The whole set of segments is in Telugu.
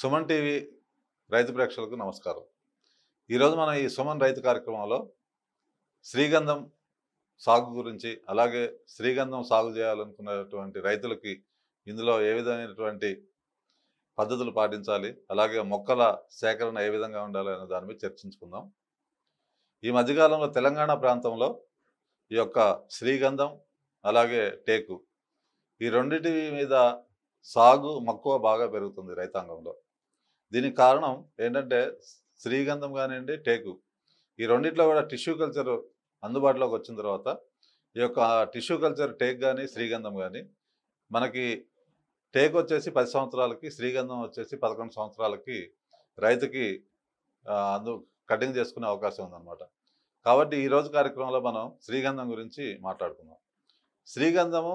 సుమన్ టీవీ రైతు ప్రేక్షకులకు నమస్కారం ఈరోజు మనం ఈ సుమన్ రైతు కార్యక్రమంలో శ్రీగంధం సాగు గురించి అలాగే శ్రీగంధం సాగు చేయాలనుకున్నటువంటి రైతులకి ఇందులో ఏ విధమైనటువంటి పద్ధతులు పాటించాలి అలాగే మొక్కల సేకరణ ఏ విధంగా ఉండాలి అనే దాని మీద చర్చించుకుందాం ఈ మధ్యకాలంలో తెలంగాణ ప్రాంతంలో ఈ యొక్క శ్రీగంధం అలాగే టేకు ఈ రెండింటి మీద సాగు మక్కువ బాగా పెరుగుతుంది రైతాంగంలో దీనికి కారణం ఏంటంటే శ్రీగంధం కానివ్వండి టేకు ఈ రెండిట్లో కూడా టిష్యూ కల్చర్ అందుబాటులోకి వచ్చిన తర్వాత ఈ యొక్క టిష్యూ కల్చర్ టేక్ కానీ శ్రీగంధం కానీ మనకి టేక్ వచ్చేసి పది సంవత్సరాలకి శ్రీగంధం వచ్చేసి పదకొండు సంవత్సరాలకి రైతుకి అందు కటింగ్ చేసుకునే అవకాశం ఉందన్నమాట కాబట్టి ఈరోజు కార్యక్రమంలో మనం శ్రీగంధం గురించి మాట్లాడుకుందాం శ్రీగంధము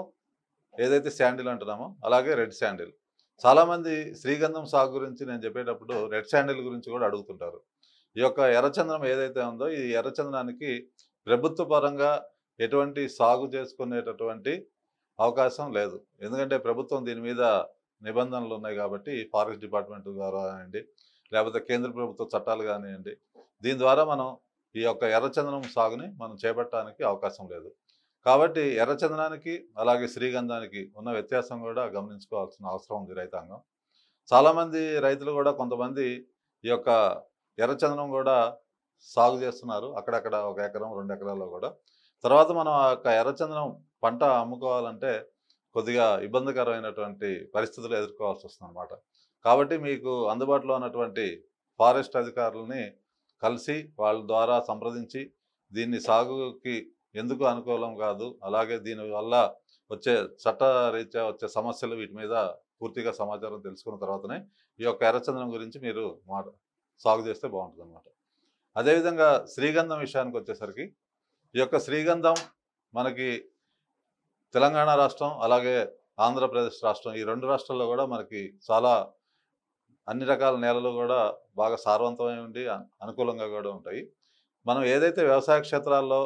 ఏదైతే శాండిల్ అంటున్నామో అలాగే రెడ్ శాండిల్ చాలామంది శ్రీగంధం సాగు గురించి నేను చెప్పేటప్పుడు రెడ్ శాండిల్ గురించి కూడా అడుగుతుంటారు ఈ యొక్క ఎర్రచందనం ఏదైతే ఉందో ఈ ఎర్రచందనానికి ప్రభుత్వ పరంగా ఎటువంటి సాగు చేసుకునేటటువంటి అవకాశం లేదు ఎందుకంటే ప్రభుత్వం దీని మీద నిబంధనలు ఉన్నాయి కాబట్టి ఫారెస్ట్ డిపార్ట్మెంట్ ద్వారా కానివ్వండి లేకపోతే కేంద్ర ప్రభుత్వ చట్టాలు కానివ్వండి దీని ద్వారా మనం ఈ యొక్క ఎర్రచందనం సాగుని మనం చేపట్టడానికి అవకాశం లేదు కాబట్టి ఎర్రచందనానికి అలాగే శ్రీగంధానికి ఉన్న వ్యత్యాసం కూడా గమనించుకోవాల్సిన అవసరం ఉంది రైతాంగం చాలామంది రైతులు కూడా కొంతమంది ఈ యొక్క ఎర్రచందనం కూడా సాగు చేస్తున్నారు అక్కడక్కడ ఒక ఎకరం రెండు ఎకరాల్లో కూడా తర్వాత మనం ఆ యొక్క ఎర్రచందనం పంట అమ్ముకోవాలంటే కొద్దిగా ఇబ్బందికరమైనటువంటి పరిస్థితులు ఎదుర్కోవాల్సి వస్తుందన్నమాట కాబట్టి మీకు అందుబాటులో ఉన్నటువంటి ఫారెస్ట్ అధికారులని కలిసి వాళ్ళ ద్వారా సంప్రదించి దీన్ని సాగుకి ఎందుకు అనుకూలం కాదు అలాగే దీనివల్ల వచ్చే చట్టరీత్యా వచ్చే సమస్యలు వీటి మీద పూర్తిగా సమాచారం తెలుసుకున్న తర్వాతనే ఈ యొక్క ఎర్రచందనం గురించి మీరు మాట సాగు చేస్తే బాగుంటుంది అనమాట అదేవిధంగా శ్రీగంధం విషయానికి వచ్చేసరికి ఈ యొక్క శ్రీగంధం మనకి తెలంగాణ రాష్ట్రం అలాగే ఆంధ్రప్రదేశ్ రాష్ట్రం ఈ రెండు రాష్ట్రాల్లో కూడా మనకి చాలా అన్ని రకాల నేలలు కూడా బాగా సారవంతమై ఉండి అనుకూలంగా కూడా ఉంటాయి మనం ఏదైతే వ్యవసాయ క్షేత్రాల్లో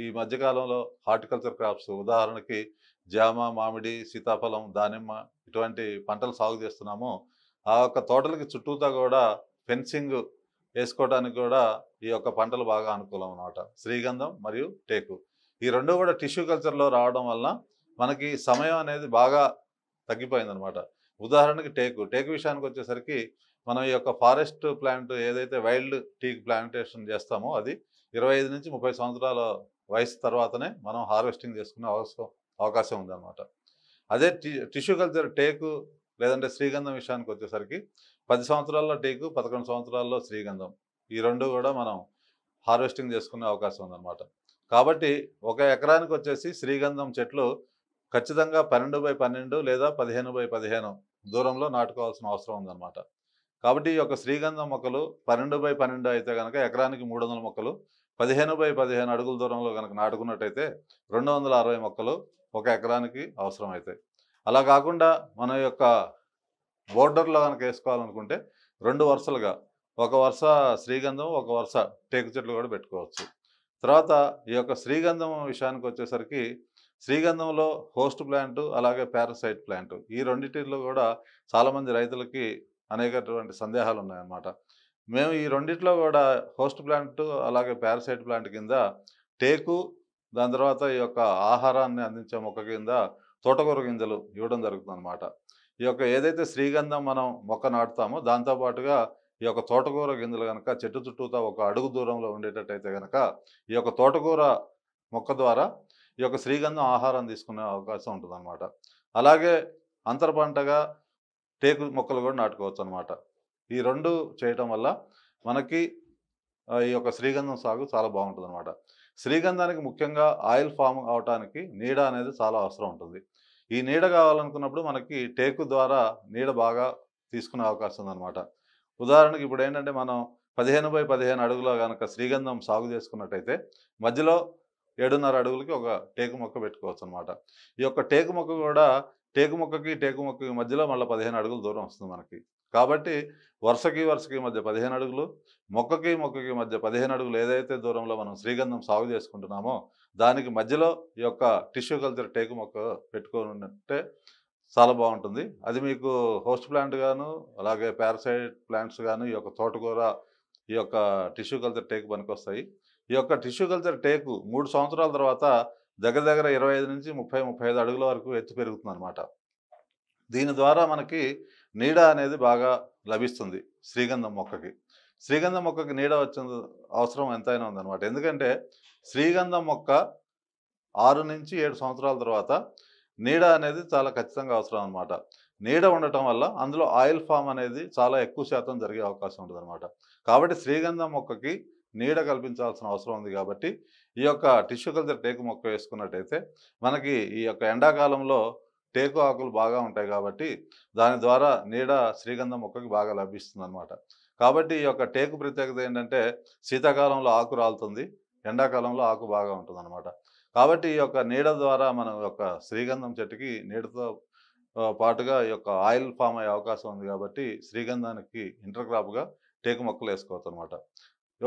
ఈ మధ్యకాలంలో హార్టికల్చర్ క్రాప్స్ ఉదాహరణకి జామ మామిడి సీతాఫలం దానిమ్మ ఇటువంటి పంటలు సాగు చేస్తున్నాము ఆ యొక్క తోటలకి చుట్టూతా కూడా ఫెన్సింగ్ వేసుకోవడానికి కూడా ఈ యొక్క పంటలు బాగా అనుకూలం అనమాట శ్రీగంధం మరియు టేకు ఈ రెండు కూడా టిష్యూ కల్చర్లో రావడం వలన మనకి సమయం అనేది బాగా తగ్గిపోయిందనమాట ఉదాహరణకి టేకు టేకు విషయానికి వచ్చేసరికి మనం ఈ యొక్క ఫారెస్ట్ ప్లాంట్ ఏదైతే వైల్డ్ టీ ప్లాంటేషన్ చేస్తామో అది ఇరవై నుంచి ముప్పై సంవత్సరాల వయసు తర్వాతనే మనం హార్వెస్టింగ్ చేసుకునే అవసరం అవకాశం ఉందన్నమాట అదే టిష్యూ కల్చర్ టేకు లేదంటే శ్రీగంధం విషయానికి వచ్చేసరికి పది సంవత్సరాల్లో టేకు పదకొండు సంవత్సరాల్లో శ్రీగంధం ఈ రెండు కూడా మనం హార్వెస్టింగ్ చేసుకునే అవకాశం ఉందన్నమాట కాబట్టి ఒక ఎకరానికి వచ్చేసి శ్రీగంధం చెట్లు ఖచ్చితంగా పన్నెండు బై పన్నెండు లేదా పదిహేను బై పదిహేను దూరంలో నాటుకోవాల్సిన అవసరం ఉందన్నమాట కాబట్టి ఈ యొక్క శ్రీగంధం మొక్కలు పన్నెండు బై పన్నెండు అయితే కనుక ఎకరానికి మూడు మొక్కలు పదిహేను బై పదిహేను అడుగుల దూరంలో కనుక నాటుకున్నట్టయితే రెండు వందల అరవై మొక్కలు ఒక ఎకరానికి అవసరమవుతాయి అలా కాకుండా మన యొక్క బోర్డర్లో కనుక వేసుకోవాలనుకుంటే రెండు వరుసలుగా ఒక వరుస శ్రీగంధం ఒక వరుస టేకు చెట్లు కూడా పెట్టుకోవచ్చు తర్వాత ఈ యొక్క శ్రీగంధం విషయానికి వచ్చేసరికి శ్రీగంధంలో హోస్ట్ ప్లాంట్ అలాగే పారాసైట్ ప్లాంట్ ఈ రెండింటిలో కూడా చాలామంది రైతులకి అనేకటువంటి సందేహాలు ఉన్నాయన్నమాట మేము ఈ రెండిట్లో కూడా హోస్ట్ ప్లాంట్ అలాగే పారాసైట్ ప్లాంట్ కింద టేకు దాని తర్వాత ఈ యొక్క ఆహారాన్ని అందించే మొక్క కింద తోటకూర గింజలు ఇవ్వడం జరుగుతుంది అనమాట ఈ యొక్క ఏదైతే శ్రీగంధం మనం మొక్క నాటుతామో దాంతోపాటుగా ఈ యొక్క తోటకూర గింజలు కనుక చెట్టు చుట్టూతో ఒక అడుగు దూరంలో ఉండేటట్టయితే కనుక ఈ యొక్క తోటకూర మొక్క ద్వారా ఈ యొక్క శ్రీగంధం ఆహారం తీసుకునే అవకాశం ఉంటుంది అలాగే అంతర పంటగా టేకు మొక్కలు కూడా నాటుకోవచ్చు అనమాట ఈ రెండు చేయటం వల్ల మనకి ఈ యొక్క శ్రీగంధం సాగు చాలా బాగుంటుంది అనమాట శ్రీగంధానికి ముఖ్యంగా ఆయిల్ ఫామ్ అవటానికి నీడ అనేది చాలా అవసరం ఉంటుంది ఈ నీడ కావాలనుకున్నప్పుడు మనకి టేకు ద్వారా నీడ బాగా తీసుకునే అవకాశం ఉందన్నమాట ఉదాహరణకి ఇప్పుడు ఏంటంటే మనం పదిహేను బై పదిహేను అడుగులో కనుక శ్రీగంధం సాగు చేసుకున్నట్టయితే మధ్యలో ఏడున్నర అడుగులకి ఒక టేకు మొక్క పెట్టుకోవచ్చు అనమాట ఈ యొక్క టేకు మొక్క కూడా టేకు మొక్కకి టేకు మొక్కకి మధ్యలో మళ్ళీ పదిహేను అడుగులు దూరం వస్తుంది మనకి కాబట్టి వరుసకి వరుసకి మధ్య పదిహేను అడుగులు మొక్కకి మొక్కకి మధ్య పదిహేను అడుగులు ఏదైతే దూరంలో మనం శ్రీగంధం సాగు చేసుకుంటున్నామో దానికి మధ్యలో ఈ యొక్క టిష్యూ కల్చర్ టేకు మొక్క పెట్టుకోనుంటే చాలా బాగుంటుంది అది మీకు హోస్ట్ ప్లాంట్ గాను అలాగే పారాసైడ్ ప్లాంట్స్ గాను ఈ యొక్క తోటకూర ఈ యొక్క టిష్యూ కల్చర్ టేకు పనికొస్తాయి ఈ యొక్క టిష్యూ కల్చర్ టేకు మూడు సంవత్సరాల తర్వాత దగ్గర దగ్గర ఇరవై నుంచి ముప్పై ముప్పై అడుగుల వరకు ఎత్తు పెరుగుతుంది దీని ద్వారా మనకి నీడ అనేది బాగా లభిస్తుంది శ్రీగంధం మొక్కకి శ్రీగంధం మొక్కకి నీడ వచ్చిన అవసరం ఎంతైనా ఉందన్నమాట ఎందుకంటే శ్రీగంధం మొక్క ఆరు నుంచి ఏడు సంవత్సరాల తర్వాత నీడ అనేది చాలా ఖచ్చితంగా అవసరం అనమాట నీడ ఉండటం వల్ల అందులో ఆయిల్ ఫామ్ అనేది చాలా ఎక్కువ శాతం జరిగే అవకాశం ఉంటుంది కాబట్టి శ్రీగంధం మొక్కకి నీడ కల్పించాల్సిన అవసరం ఉంది కాబట్టి ఈ యొక్క టిష్యూ కల్చర్ టేకు మొక్క వేసుకున్నట్టయితే మనకి ఈ యొక్క ఎండాకాలంలో టేకు ఆకులు బాగా ఉంటాయి కాబట్టి దాని ద్వారా నీడ శ్రీగంధం మొక్కకి బాగా లభిస్తుంది అనమాట కాబట్టి ఈ యొక్క టేకు ప్రత్యేకత ఏంటంటే శీతాకాలంలో ఆకు రాలుతుంది ఎండాకాలంలో ఆకు బాగా ఉంటుంది అనమాట కాబట్టి ఈ యొక్క నీడ ద్వారా మనం యొక్క శ్రీగంధం చెట్టుకి నీడతో పాటుగా ఈ యొక్క ఆయిల్ ఫామ్ అయ్యే అవకాశం ఉంది కాబట్టి శ్రీగంధానికి ఇంటర్ క్రాప్గా టేకు మొక్కలు వేసుకోవచ్చు అనమాట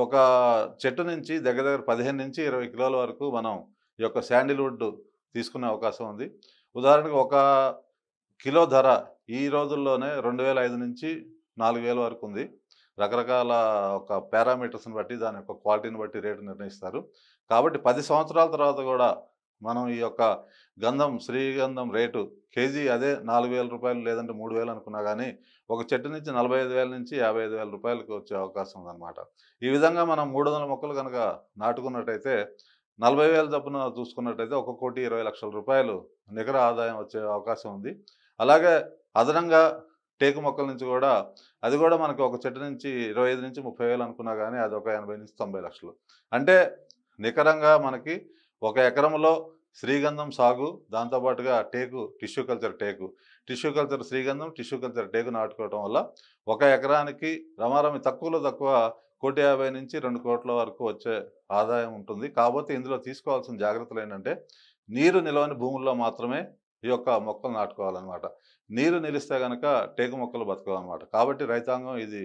ఒక చెట్టు నుంచి దగ్గర దగ్గర పదిహేను నుంచి ఇరవై కిలోల వరకు మనం ఈ యొక్క శాండిల్వుడ్ తీసుకునే అవకాశం ఉంది ఉదాహరణకు ఒక కిలో ధర ఈ రోజుల్లోనే రెండు వేల ఐదు నుంచి నాలుగు వేల వరకు ఉంది రకరకాల ఒక పారామీటర్స్ని బట్టి దాని యొక్క క్వాలిటీని బట్టి రేటు నిర్ణయిస్తారు కాబట్టి పది సంవత్సరాల తర్వాత కూడా మనం ఈ యొక్క గంధం శ్రీగంధం రేటు కేజీ అదే నాలుగు వేల రూపాయలు లేదంటే మూడు వేలు అనుకున్నా కానీ ఒక చెట్టు నుంచి నలభై ఐదు వేల నుంచి యాభై ఐదు వేల రూపాయలకు వచ్చే అవకాశం ఉందన్నమాట ఈ విధంగా మనం మూడు వందల మొక్కలు కనుక నాటుకున్నట్టయితే నలభై వేల చొప్పున చూసుకున్నట్టయితే ఒక కోటి ఇరవై లక్షల రూపాయలు నికర ఆదాయం వచ్చే అవకాశం ఉంది అలాగే అదనంగా టేకు మొక్కల నుంచి కూడా అది కూడా మనకు ఒక చెట్టు నుంచి ఇరవై ఐదు నుంచి ముప్పై వేలు అనుకున్నా కానీ అది ఒక ఎనభై నుంచి తొంభై లక్షలు అంటే నికరంగా మనకి ఒక ఎకరంలో శ్రీగంధం సాగు దాంతోపాటుగా టేకు టిష్యూ కల్చర్ టేకు టిష్యూ కల్చర్ శ్రీగంధం టిష్యూ కల్చర్ టేకు నాటుకోవడం వల్ల ఒక ఎకరానికి రమారమి తక్కువలో తక్కువ కోటి యాభై నుంచి రెండు కోట్ల వరకు వచ్చే ఆదాయం ఉంటుంది కాబట్టి ఇందులో తీసుకోవాల్సిన జాగ్రత్తలు ఏంటంటే నీరు నిలవని భూముల్లో మాత్రమే ఈ యొక్క మొక్కలు నాటుకోవాలన్నమాట నీరు నిలిస్తే కనుక టేకు మొక్కలు బతకవన్నమాట కాబట్టి రైతాంగం ఇది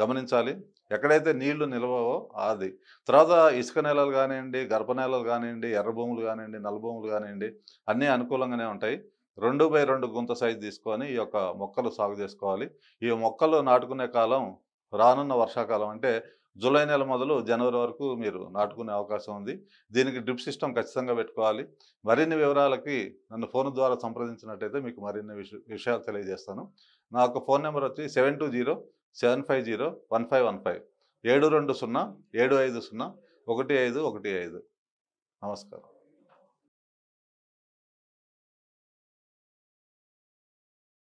గమనించాలి ఎక్కడైతే నీళ్లు నిలవవో అది తర్వాత ఇసుక నేలలు కానివ్వండి గర్భ నేలలు కానివ్వండి ఎర్ర భూములు కానివ్వండి నల్ల భూములు కానివ్వండి అన్నీ అనుకూలంగానే ఉంటాయి రెండు బై రెండు గుంత సైజు తీసుకొని ఈ యొక్క మొక్కలు సాగు చేసుకోవాలి ఈ మొక్కలు నాటుకునే కాలం రానున్న వర్షాకాలం అంటే జూలై నెల మొదలు జనవరి వరకు మీరు నాటుకునే అవకాశం ఉంది దీనికి డ్రిప్ సిస్టమ్ ఖచ్చితంగా పెట్టుకోవాలి మరిన్ని వివరాలకి నన్ను ఫోన్ ద్వారా సంప్రదించినట్టయితే మీకు మరిన్ని విషయాలు తెలియజేస్తాను నా యొక్క ఫోన్ నెంబర్ వచ్చి seven two zero seven five zero one five one five ఏడు రెండు సున్నా ఏడు ఐదు సున్నా ఒకటి ఐదు ఒకటి ఐదు నమస్కారం